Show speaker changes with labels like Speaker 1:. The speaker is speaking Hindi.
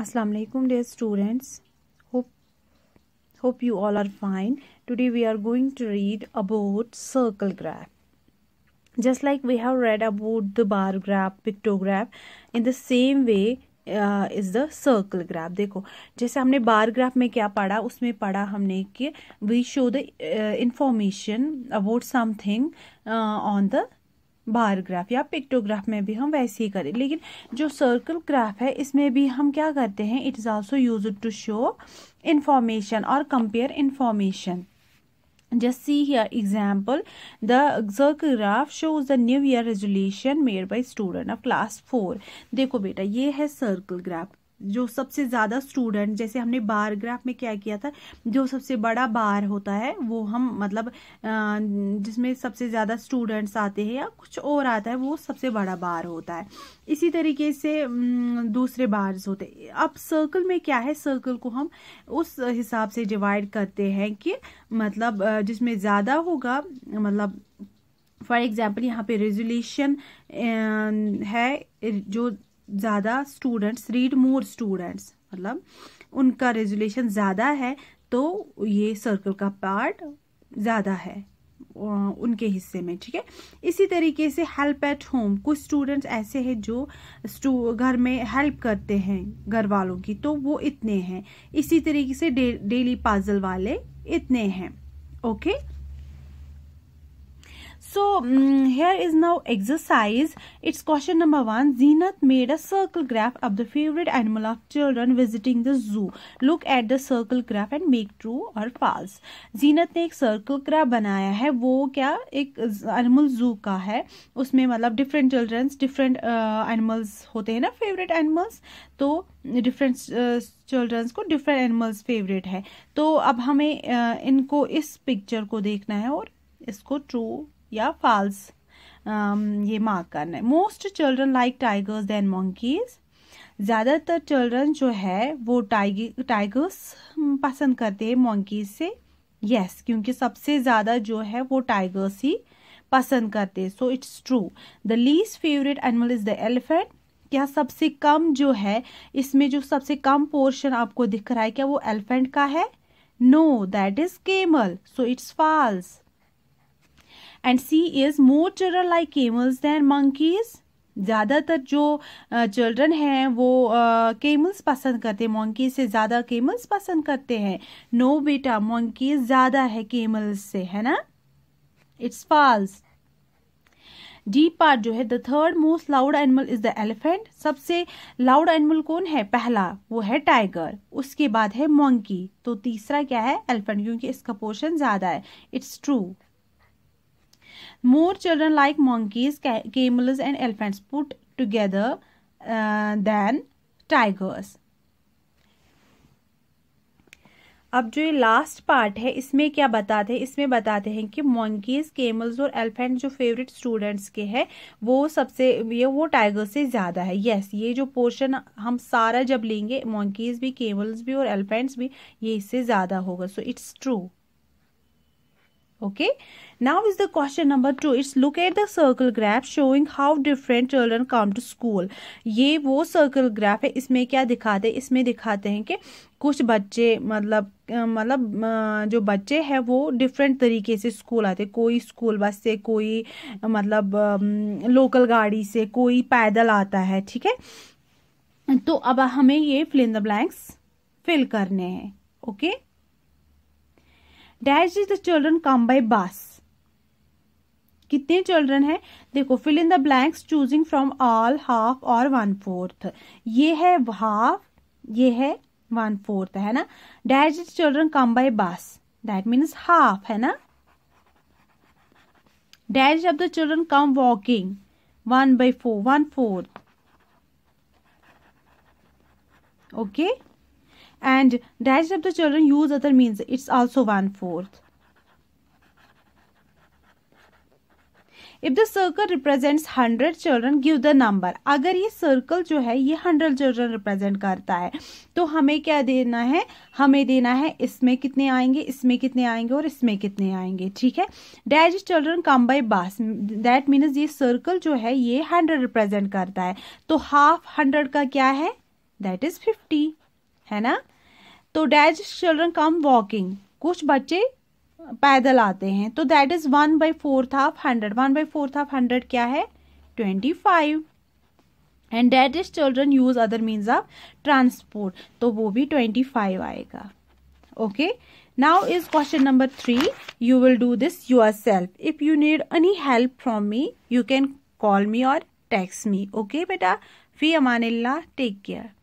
Speaker 1: assalamu alaikum dear students hope hope you all are fine today we are going to read about circle graph just like we have read about the bar graph pictograph in the same way is the circle graph देखो जैसे हमने बार ग्राफ में क्या पढ़ा उसमें पढ़ा हमने कि we show the information about something on the bar graph या पिक्टोग्राफ में भी हम वैसे ही करें लेकिन जो सर्कल ग्राफ है इसमें भी हम क्या करते हैं it is also use to show information और compare information just see here example the circle graph shows the new year resolution made by student of class four देखो बेटा ये है सर्कल ग्राफ जो सबसे ज़्यादा स्टूडेंट जैसे हमने बार ग्राफ में क्या किया था जो सबसे बड़ा बार होता है वो हम मतलब जिसमें सबसे ज़्यादा स्टूडेंट्स आते हैं या कुछ और आता है वो सबसे बड़ा बार होता है इसी तरीके से दूसरे बार्स होते हैं अब सर्कल में क्या है सर्कल को हम उस हिसाब से डिवाइड करते हैं कि मतलब जिसमें ज़्यादा होगा मतलब फॉर एग्ज़ाम्पल यहाँ पे रेजोल्यूशन है जो ज़्यादा स्टूडेंट्स रीड मोर स्टूडेंट्स मतलब उनका रेजुलेशन ज़्यादा है तो ये सर्कल का पार्ट ज़्यादा है उनके हिस्से में ठीक है इसी तरीके से हेल्प एट होम कुछ स्टूडेंट्स ऐसे हैं जो घर में हेल्प करते हैं घर वालों की तो वो इतने हैं इसी तरीके से डे, डेली पाजल वाले इतने हैं okay okay? So um, here is now exercise. It's question number one. Zenith made a circle graph of the favorite animal of children visiting the zoo. Look at the circle graph and make true or false. Zenith ने एक circle graph बनाया है वो क्या एक animal zoo का है उसमें मतलब different childrens different uh, animals होते हैं ना favorite animals तो different uh, चिल्ड्रंस को डिफरेंट एनिमल्स फेवरेट है तो अब हमें uh, इनको इस पिक्चर को देखना है और इसको ट्रू या फाल्स um, ये मार्क करना है most children like tigers than monkeys ज़्यादातर चिल्ड्रन जो है वो टाइगर टाइगर्स um, पसंद करते हैं मंकीज से यस yes, क्योंकि सबसे ज़्यादा जो है वो टाइगर्स ही पसंद करते so it's true the least favourite animal is the elephant क्या सबसे कम जो है इसमें जो सबसे कम पोर्शन आपको दिख रहा है क्या वो एलिफेंट का है no that is camel so it's false and C is more children like camels than monkeys ज़्यादातर जो चिल्ड्रन हैं वो केमल्स पसंद करते हैं मोंकी से ज़्यादा केमल्स पसंद करते हैं नो बेटा मंकीज ज़्यादा है केमल्स से है ना इट्स फॉल्स डी पार्ट जो है the third most loud animal is the elephant सबसे लाउड एनिमल कौन है पहला वो है टाइगर उसके बाद है मंकी तो तीसरा क्या है एलिफेंट क्योंकि इसका पोर्शन ज्यादा है it's true more children like monkeys camels and elephants put together uh, than tigers अब जो ये लास्ट पार्ट है इसमें क्या बताते हैं इसमें बताते हैं कि मॉन्कीज केमल्स और एलिफेंट जो फेवरेट स्टूडेंट्स के हैं वो सबसे ये वो टाइगर से ज़्यादा है यस ये जो पोर्शन हम सारा जब लेंगे मॉन्कीज भी केमल्स भी और एलिफेंट्स भी ये इससे ज़्यादा होगा so it's true okay now is the question number 2 it's look at the circle graph showing how different children come to school ये वो circle graph है इसमें क्या दिखाते हैं इसमें दिखाते हैं कि कुछ बच्चे मतलब मतलब जो बच्चे हैं वो डिफरेंट तरीके से स्कूल आते कोई स्कूल बस से कोई मतलब लोकल गाड़ी से कोई पैदल आता है ठीक है तो अब हमें ये fill in the blanks fill करने हैं okay okay? Dash is the children come by bus कितने चिल्ड्रन है देखो fill in the blanks choosing from all half और वन फोर्थ ये है हाफ ये है वन फोर्थ है ना dash is children come by bus that means half है ना of the children come walking one 1 four one fourth okay okay and dash if the children use other means it's also one fourth if the circle represents hundred children give the number अगर ये सर्कल जो है ये हंड्रेड चिल्ड्रन रिप्रेजेंट करता है तो हमें क्या देना है हमें देना है इसमें कितने आएंगे इसमें कितने आएंगे और इसमें कितने आएंगे ठीक है dash children come by bus that means ये सर्कल जो है ये हंड्रेड रिप्रेजेंट करता है तो हाफ हंड्रेड का क्या है दैट इज फिफ्टी है ना तो डैज चिल्ड्रन कम वॉकिंग कुछ बच्चे पैदल आते हैं तो that is one by fourth half hundred one by fourth half hundred क्या है twenty five and that is children use other means of transport तो वो भी ट्वेंटी फाइव आएगा okay now is question number three you will do this yourself if you need any help from me you can call me और टेक्स मी ओके बेटा फी अमान टेक केयर